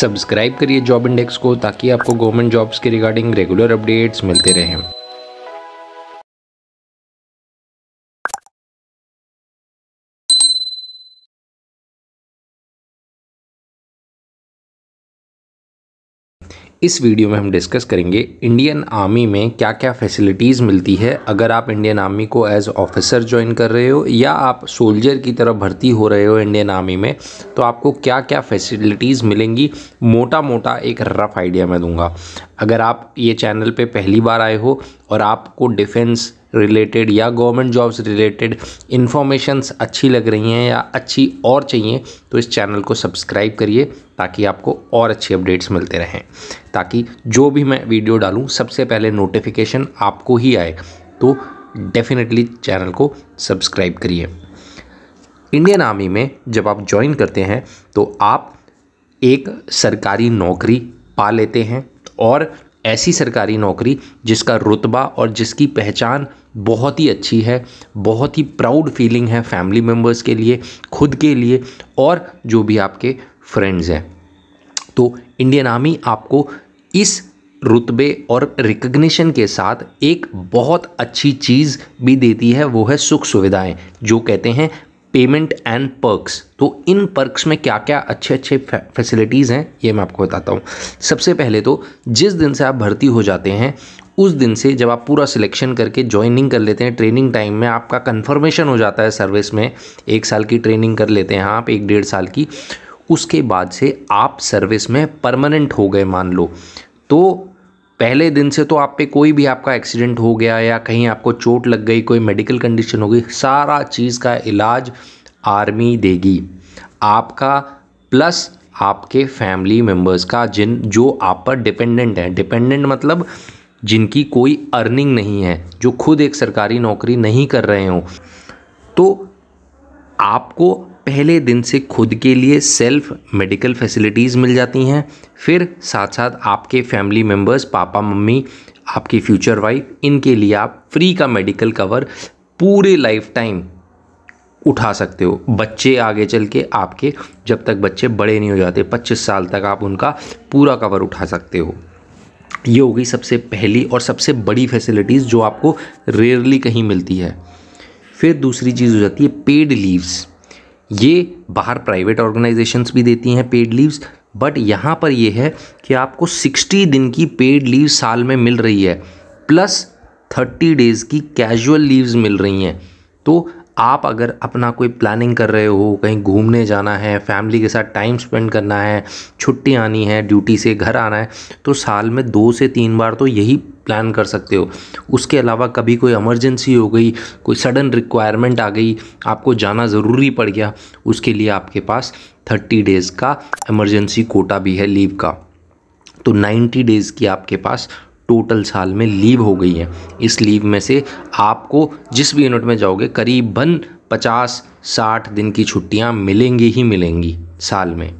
subscribe करिए job index को ताकि आपको गवर्नमेंट जॉब्स के रिगार्डिंग रेगुलर अपडेट्स मिलते रहें इस वीडियो में हम डिस्कस करेंगे इंडियन आर्मी में क्या क्या फैसिलिटीज़ मिलती है अगर आप इंडियन आर्मी को एज ऑफिसर ज्वाइन कर रहे हो या आप सोल्जर की तरफ भर्ती हो रहे हो इंडियन आर्मी में तो आपको क्या क्या फैसिलिटीज़ मिलेंगी मोटा मोटा एक रफ़ आइडिया मैं दूंगा अगर आप ये चैनल पे पहली बार आए हो और आपको डिफेंस रिलेटेड या गवर्नमेंट जॉब्स रिलेटेड इन्फॉर्मेशंस अच्छी लग रही हैं या अच्छी और चाहिए तो इस चैनल को सब्सक्राइब करिए ताकि आपको और अच्छे अपडेट्स मिलते रहें ताकि जो भी मैं वीडियो डालूँ सबसे पहले नोटिफिकेशन आपको ही आए तो डेफिनेटली चैनल को सब्सक्राइब करिए इंडियन आर्मी में जब आप ज्वाइन करते हैं तो आप एक सरकारी नौकरी पा लेते हैं और ऐसी सरकारी नौकरी जिसका रुतबा और जिसकी पहचान बहुत ही अच्छी है बहुत ही प्राउड फीलिंग है फैमिली मेम्बर्स के लिए खुद के लिए और जो भी आपके फ्रेंड्स हैं तो इंडियन आर्मी आपको इस रुतबे और रिकग्निशन के साथ एक बहुत अच्छी चीज़ भी देती है वो है सुख सुविधाएं जो कहते हैं पेमेंट एंड पर्क्स तो इन पर्क्स में क्या क्या अच्छे अच्छे फैसिलिटीज़ हैं ये मैं आपको बताता हूँ सबसे पहले तो जिस दिन से आप भर्ती हो जाते हैं उस दिन से जब आप पूरा सिलेक्शन करके ज्वाइनिंग कर लेते हैं ट्रेनिंग टाइम में आपका कन्फर्मेशन हो जाता है सर्विस में एक साल की ट्रेनिंग कर लेते हैं आप एक डेढ़ साल की उसके बाद से आप सर्विस में परमानेंट हो गए मान लो तो पहले दिन से तो आप पे कोई भी आपका एक्सीडेंट हो गया या कहीं आपको चोट लग गई कोई मेडिकल कंडीशन हो गई सारा चीज़ का इलाज आर्मी देगी आपका प्लस आपके फैमिली मेम्बर्स का जिन जो आप पर डिपेंडेंट हैं डिपेंडेंट मतलब जिनकी कोई अर्निंग नहीं है जो खुद एक सरकारी नौकरी नहीं कर रहे हो तो आपको पहले दिन से खुद के लिए सेल्फ मेडिकल फैसिलिटीज़ मिल जाती हैं फिर साथ साथ आपके फैमिली मेम्बर्स पापा मम्मी आपकी फ्यूचर वाइफ इनके लिए आप फ्री का मेडिकल कवर पूरे लाइफ टाइम उठा सकते हो बच्चे आगे चल के आपके जब तक बच्चे बड़े नहीं हो जाते 25 साल तक आप उनका पूरा कवर उठा सकते हो ये होगी सबसे पहली और सबसे बड़ी फैसिलिटीज़ जो आपको रेयरली कहीं मिलती है फिर दूसरी चीज़ हो जाती है पेड लीव्स ये बाहर प्राइवेट ऑर्गेनाइजेशंस भी देती हैं पेड लीव्स बट यहाँ पर यह है कि आपको सिक्सटी दिन की पेड लीव साल में मिल रही है प्लस थर्टी डेज़ की कैजुअल लीव्स मिल रही हैं तो आप अगर अपना कोई प्लानिंग कर रहे हो कहीं घूमने जाना है फैमिली के साथ टाइम स्पेंड करना है छुट्टी आनी है ड्यूटी से घर आना है तो साल में दो से तीन बार तो यही प्लान कर सकते हो उसके अलावा कभी कोई एमरजेंसी हो गई कोई सडन रिक्वायरमेंट आ गई आपको जाना ज़रूरी पड़ गया उसके लिए आपके पास थर्टी डेज़ का एमरजेंसी कोटा भी है लीव का तो नाइन्टी डेज़ की आपके पास टोटल साल में लीव हो गई है इस लीव में से आपको जिस भी यूनिट में जाओगे करीबन पचास साठ दिन की छुट्टियां मिलेंगी ही मिलेंगी साल में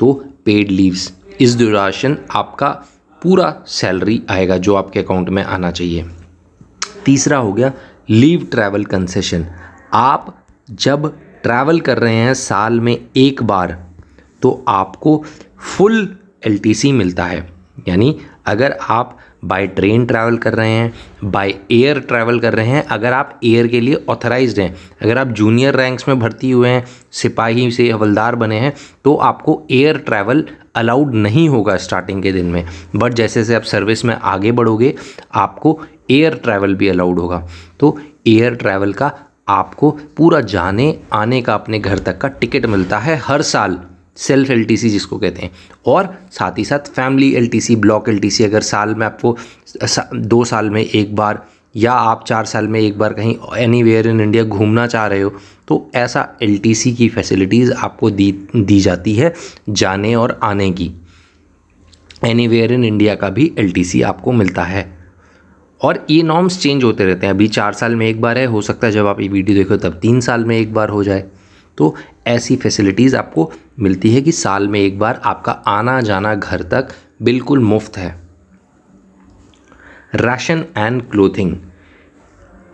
तो पेड लीव्स इस ड्यूरेशन आपका पूरा सैलरी आएगा जो आपके अकाउंट में आना चाहिए तीसरा हो गया लीव ट्रैवल कंसेशन आप जब ट्रैवल कर रहे हैं साल में एक बार तो आपको फुल एलटीसी मिलता है यानी अगर आप बाय ट्रेन ट्रैवल कर रहे हैं बाय एयर ट्रैवल कर रहे हैं अगर आप एयर के लिए ऑथराइज्ड हैं अगर आप जूनियर रैंक्स में भर्ती हुए हैं सिपाही से हवलदार बने हैं तो आपको एयर ट्रैवल अलाउड नहीं होगा स्टार्टिंग के दिन में बट जैसे जैसे आप सर्विस में आगे बढ़ोगे आपको एयर ट्रैवल भी अलाउड होगा तो एयर ट्रैवल का आपको पूरा जाने आने का अपने घर तक का टिकट मिलता है हर साल सेल्फ एल जिसको कहते हैं और साथ ही साथ फैमिली एल ब्लॉक एल अगर साल में आपको दो साल में एक बार या आप चार साल में एक बार कहीं एनी वेयर इन इंडिया घूमना चाह रहे हो तो ऐसा एल की फैसिलिटीज़ आपको दी दी जाती है जाने और आने की एनी वेयर इन इंडिया का भी एल आपको मिलता है और ये नॉर्म्स चेंज होते रहते हैं अभी चार साल में एक बार है हो सकता है जब आप ये वीडियो देखो तब तीन साल में एक बार हो जाए तो ऐसी फैसिलिटीज़ आपको मिलती है कि साल में एक बार आपका आना जाना घर तक बिल्कुल मुफ्त है राशन एंड क्लोथिंग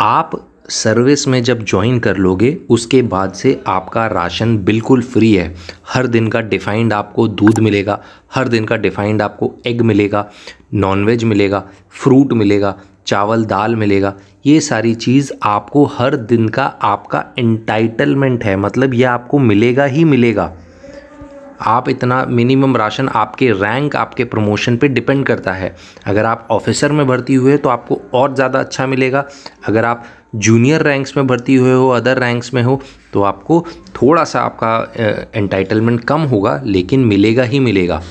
आप सर्विस में जब ज्वाइन कर लोगे उसके बाद से आपका राशन बिल्कुल फ्री है हर दिन का डिफाइंड आपको दूध मिलेगा हर दिन का डिफाइंड आपको एग मिलेगा नॉनवेज मिलेगा फ्रूट मिलेगा चावल दाल मिलेगा ये सारी चीज़ आपको हर दिन का आपका एंटाइटलमेंट है मतलब ये आपको मिलेगा ही मिलेगा आप इतना मिनिमम राशन आपके रैंक आपके प्रमोशन पे डिपेंड करता है अगर आप ऑफिसर में भर्ती हुए तो आपको और ज़्यादा अच्छा मिलेगा अगर आप जूनियर रैंक्स में भर्ती हुए हो अदर रैंक्स में हो तो आपको थोड़ा सा आपका एंटाइटलमेंट कम होगा लेकिन मिलेगा ही मिलेगा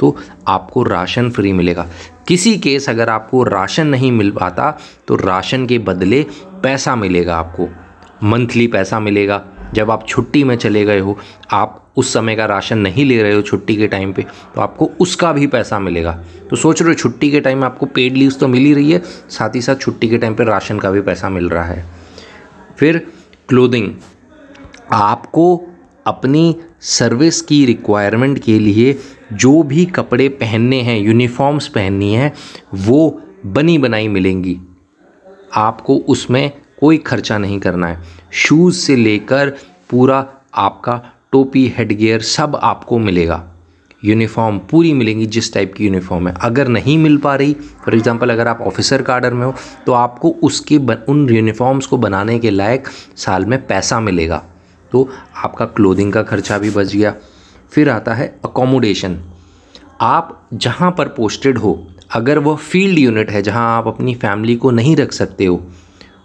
तो आपको राशन फ्री मिलेगा किसी केस अगर आपको राशन नहीं मिल पाता तो राशन के बदले पैसा मिलेगा आपको मंथली पैसा मिलेगा जब आप छुट्टी में चले गए हो आप उस समय का राशन नहीं ले रहे हो छुट्टी के टाइम पे तो आपको उसका भी पैसा मिलेगा तो सोच रहे हो छुट्टी के टाइम आपको पेड लीव्स तो मिल ही रही है साथ ही साथ छुट्टी के टाइम पर राशन का भी पैसा मिल रहा है फिर क्लोदिंग आपको अपनी सर्विस की रिक्वायरमेंट के लिए जो भी कपड़े पहनने हैं यूनिफॉर्म्स पहननी है वो बनी बनाई मिलेंगी आपको उसमें कोई खर्चा नहीं करना है शूज़ से लेकर पूरा आपका टोपी हेड सब आपको मिलेगा यूनिफॉर्म पूरी मिलेंगी जिस टाइप की यूनिफॉर्म है अगर नहीं मिल पा रही फॉर एग्ज़ाम्पल अगर आप ऑफिसर काडर में हो तो आपको उसके बन, उन यूनिफॉर्म्स को बनाने के लायक साल में पैसा मिलेगा तो आपका क्लोदिंग का खर्चा भी बच गया फिर आता है अकोमोडेशन आप जहाँ पर पोस्टेड हो अगर वह फील्ड यूनिट है जहाँ आप अपनी फैमिली को नहीं रख सकते हो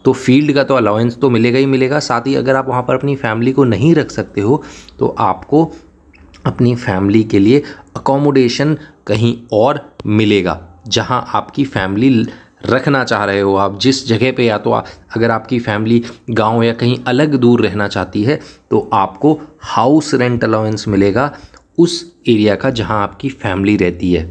तो फील्ड का तो अलाउंस तो मिलेगा ही मिलेगा साथ ही अगर आप वहाँ पर अपनी फैमिली को नहीं रख सकते हो तो आपको अपनी फैमिली के लिए अकोमोडेशन कहीं और मिलेगा जहाँ आपकी फैमिली रखना चाह रहे हो आप जिस जगह पे या तो आ, अगर आपकी फैमिली गांव या कहीं अलग दूर रहना चाहती है तो आपको हाउस रेंट अलाउेंस मिलेगा उस एरिया का जहां आपकी फैमिली रहती है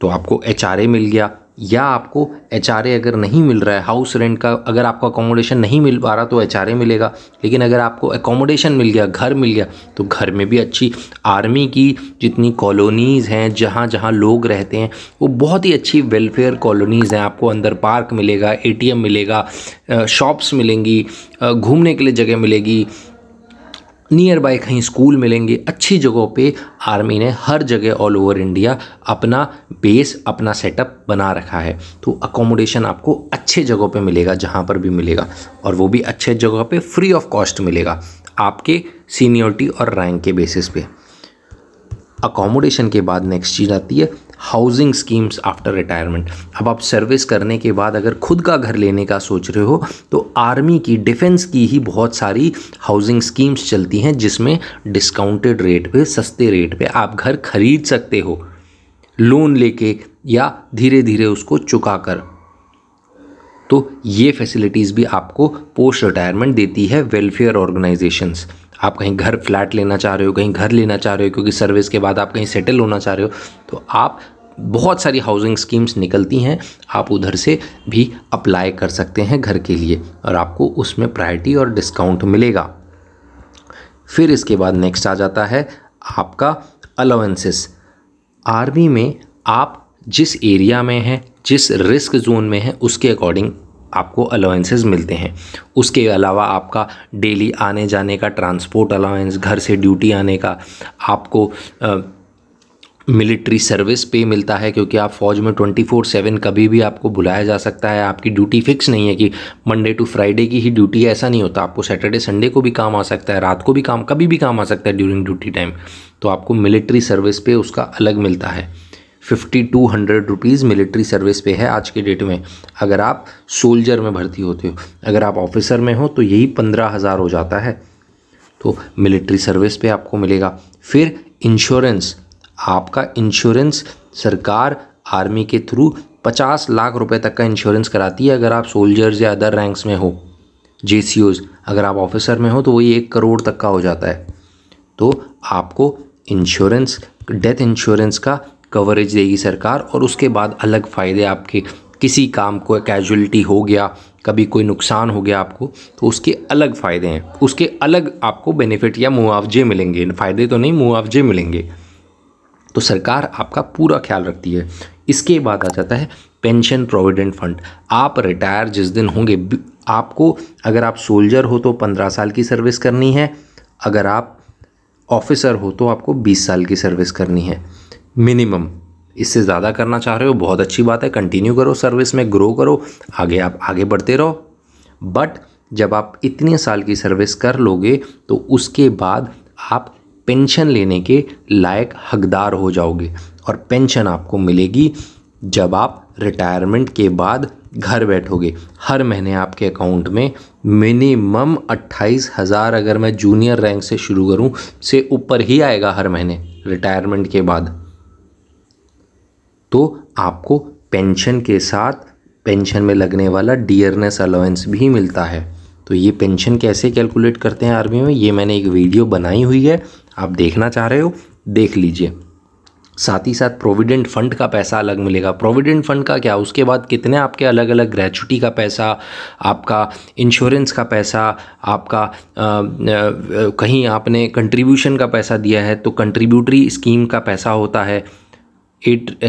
तो आपको एच मिल गया या आपको एच अगर नहीं मिल रहा है हाउस रेंट का अगर आपको अकोमोडेशन नहीं मिल पा रहा तो एच मिलेगा लेकिन अगर आपको एकोमोडेशन मिल गया घर मिल गया तो घर में भी अच्छी आर्मी की जितनी कॉलोनीज़ हैं जहाँ जहाँ लोग रहते हैं वो बहुत ही अच्छी वेलफेयर कॉलोनीज़ हैं आपको अंदर पार्क मिलेगा ए मिलेगा शॉप्स मिलेंगी घूमने के लिए जगह मिलेगी नियर बाय कहीं स्कूल मिलेंगे अच्छी जगहों पे आर्मी ने हर जगह ऑल ओवर इंडिया अपना बेस अपना सेटअप बना रखा है तो अकोमोडेशन आपको अच्छे जगहों पे मिलेगा जहाँ पर भी मिलेगा और वो भी अच्छे जगह पे फ्री ऑफ कॉस्ट मिलेगा आपके सीनियरिटी और रैंक के बेसिस पे अकोमोडेशन के बाद नेक्स्ट चीज़ आती है हाउसिंग स्कीम्स आफ्टर रिटायरमेंट अब आप सर्विस करने के बाद अगर खुद का घर लेने का सोच रहे हो तो आर्मी की डिफेंस की ही बहुत सारी हाउसिंग स्कीम्स चलती हैं जिसमें डिस्काउंटेड रेट पे सस्ते रेट पे आप घर खरीद सकते हो लोन लेके या धीरे धीरे उसको चुका कर तो ये फैसिलिटीज़ भी आपको पोस्ट रिटायरमेंट देती है वेलफेयर ऑर्गेनाइजेशंस आप कहीं घर फ्लैट लेना चाह रहे हो कहीं घर लेना चाह रहे हो क्योंकि सर्विस के बाद आप कहीं सेटल होना चाह रहे हो तो आप बहुत सारी हाउसिंग स्कीम्स निकलती हैं आप उधर से भी अप्लाई कर सकते हैं घर के लिए और आपको उसमें प्रायरिटी और डिस्काउंट मिलेगा फिर इसके बाद नेक्स्ट आ जाता है आपका अलाउंसेस आर्मी में आप जिस एरिया में हैं जिस रिस्क जोन में है उसके अकॉर्डिंग आपको अलाउंसेज मिलते हैं उसके अलावा आपका डेली आने जाने का ट्रांसपोर्ट अलाउंस घर से ड्यूटी आने का आपको मिलिट्री सर्विस पे मिलता है क्योंकि आप फौज में 24 सेवन कभी भी आपको बुलाया जा सकता है आपकी ड्यूटी फिक्स नहीं है कि मंडे टू फ्राइडे की ही ड्यूटी है ऐसा नहीं होता आपको सैटरडे संडे को भी काम आ सकता है रात को भी काम कभी भी काम आ सकता है ड्यूरिंग ड्यूटी टाइम तो आपको मिलिट्री सर्विस पे उसका अलग मिलता है fifty two hundred rupees military service pay है आज के डेट में अगर आप सोल्जर में भर्ती होते हो अगर आप ऑफिसर में हो तो यही पंद्रह हज़ार हो जाता है तो मिलिट्री सर्विस पे आपको मिलेगा फिर इंश्योरेंस आपका इंश्योरेंस सरकार आर्मी के थ्रू पचास लाख रुपए तक का इंश्योरेंस कराती है अगर आप सोल्जर्स या अदर रैंक्स में हो जे अगर आप ऑफिसर में हो तो वही एक करोड़ तक का हो जाता है तो आपको इंश्योरेंस डेथ इंश्योरेंस का कवरेज देगी सरकार और उसके बाद अलग फ़ायदे आपके किसी काम को कैजुअलिटी हो गया कभी कोई नुकसान हो गया आपको तो उसके अलग फ़ायदे हैं उसके अलग आपको बेनिफिट या मुआवजे मिलेंगे फ़ायदे तो नहीं मुआवजे मिलेंगे तो सरकार आपका पूरा ख्याल रखती है इसके बाद आ जाता है पेंशन प्रोविडेंट फंड आप रिटायर जिस दिन होंगे आपको अगर आप सोल्जर हो तो पंद्रह साल की सर्विस करनी है अगर आप ऑफिसर हो तो आपको बीस साल की सर्विस करनी है मिनिमम इससे ज़्यादा करना चाह रहे हो बहुत अच्छी बात है कंटिन्यू करो सर्विस में ग्रो करो आगे आप आगे बढ़ते रहो बट जब आप इतने साल की सर्विस कर लोगे तो उसके बाद आप पेंशन लेने के लायक हकदार हो जाओगे और पेंशन आपको मिलेगी जब आप रिटायरमेंट के बाद घर बैठोगे हर महीने आपके अकाउंट में मिनिमम अट्ठाईस हज़ार अगर मैं जूनियर रैंक से शुरू करूं से ऊपर ही आएगा हर महीने रिटायरमेंट के बाद तो आपको पेंशन के साथ पेंशन में लगने वाला डियरनेस अलाउंस भी मिलता है तो ये पेंशन कैसे कैलकुलेट करते हैं आर्मी में ये मैंने एक वीडियो बनाई हुई है आप देखना चाह रहे हो देख लीजिए साथ ही साथ प्रोविडेंट फंड का पैसा अलग मिलेगा प्रोविडेंट फंड का क्या उसके बाद कितने आपके अलग अलग ग्रेचुटी का पैसा आपका इंश्योरेंस का पैसा आपका आ, आ, कहीं आपने कंट्रीब्यूशन का पैसा दिया है तो कंट्रीब्यूटरी स्कीम का पैसा होता है एट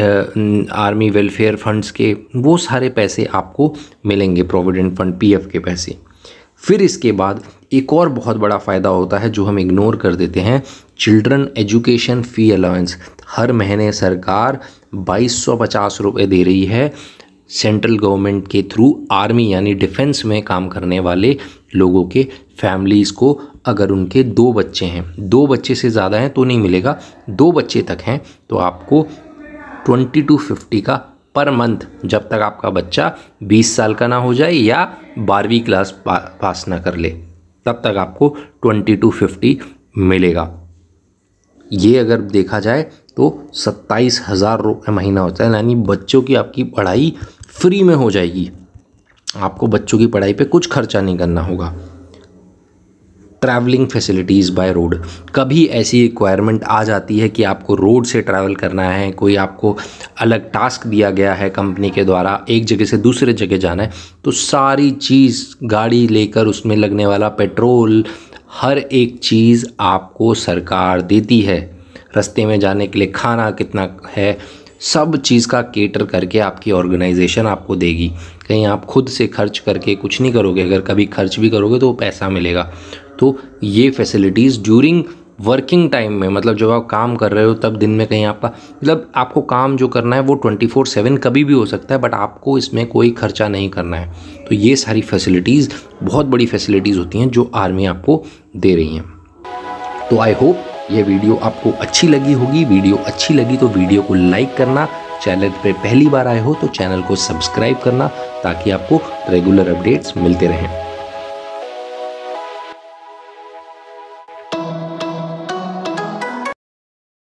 आर्मी वेलफेयर फंड्स के वो सारे पैसे आपको मिलेंगे प्रोविडेंट फंड पीएफ के पैसे फिर इसके बाद एक और बहुत बड़ा फ़ायदा होता है जो हम इग्नोर कर देते हैं चिल्ड्रन एजुकेशन फ़ी अलाउंस हर महीने सरकार बाईस सौ पचास रुपये दे रही है सेंट्रल गवर्नमेंट के थ्रू आर्मी यानी डिफेंस में काम करने वाले लोगों के फैमिलीज़ को अगर उनके दो बच्चे हैं दो बच्चे से ज़्यादा हैं तो नहीं मिलेगा दो बच्चे तक हैं तो आपको ट्वेंटी टू फिफ्टी का पर मंथ जब तक आपका बच्चा बीस साल का ना हो जाए या बारहवीं क्लास पा, पास ना कर ले तब तक आपको ट्वेंटी टू फिफ्टी मिलेगा ये अगर देखा जाए तो सत्ताईस हज़ार रुपये महीना होता है यानी बच्चों की आपकी पढ़ाई फ्री में हो जाएगी आपको बच्चों की पढ़ाई पे कुछ खर्चा नहीं करना होगा ट्रैवलिंग फैसिलिटीज़ बाय रोड कभी ऐसी रिक्वायरमेंट आ जाती है कि आपको रोड से ट्रैवल करना है कोई आपको अलग टास्क दिया गया है कंपनी के द्वारा एक जगह से दूसरे जगह जाना है तो सारी चीज़ गाड़ी लेकर उसमें लगने वाला पेट्रोल हर एक चीज़ आपको सरकार देती है रस्ते में जाने के लिए खाना कितना है सब चीज़ का केटर करके आपकी ऑर्गेनाइजेशन आपको देगी कहीं आप खुद से खर्च करके कुछ नहीं करोगे अगर कभी खर्च भी करोगे तो पैसा मिलेगा तो ये फैसिलिटीज़ ड्यूरिंग वर्किंग टाइम में मतलब जब आप काम कर रहे हो तब दिन में कहीं आपका मतलब आपको काम जो करना है वो ट्वेंटी फोर सेवन कभी भी हो सकता है बट आपको इसमें कोई खर्चा नहीं करना है तो ये सारी फैसिलिटीज़ बहुत बड़ी फैसिलिटीज़ होती हैं जो आर्मी आपको दे रही हैं तो आई होप ये वीडियो आपको अच्छी लगी होगी वीडियो अच्छी लगी तो वीडियो को लाइक करना चैनल पर पहली बार आए हो तो चैनल को सब्सक्राइब करना ताकि आपको रेगुलर अपडेट्स मिलते रहें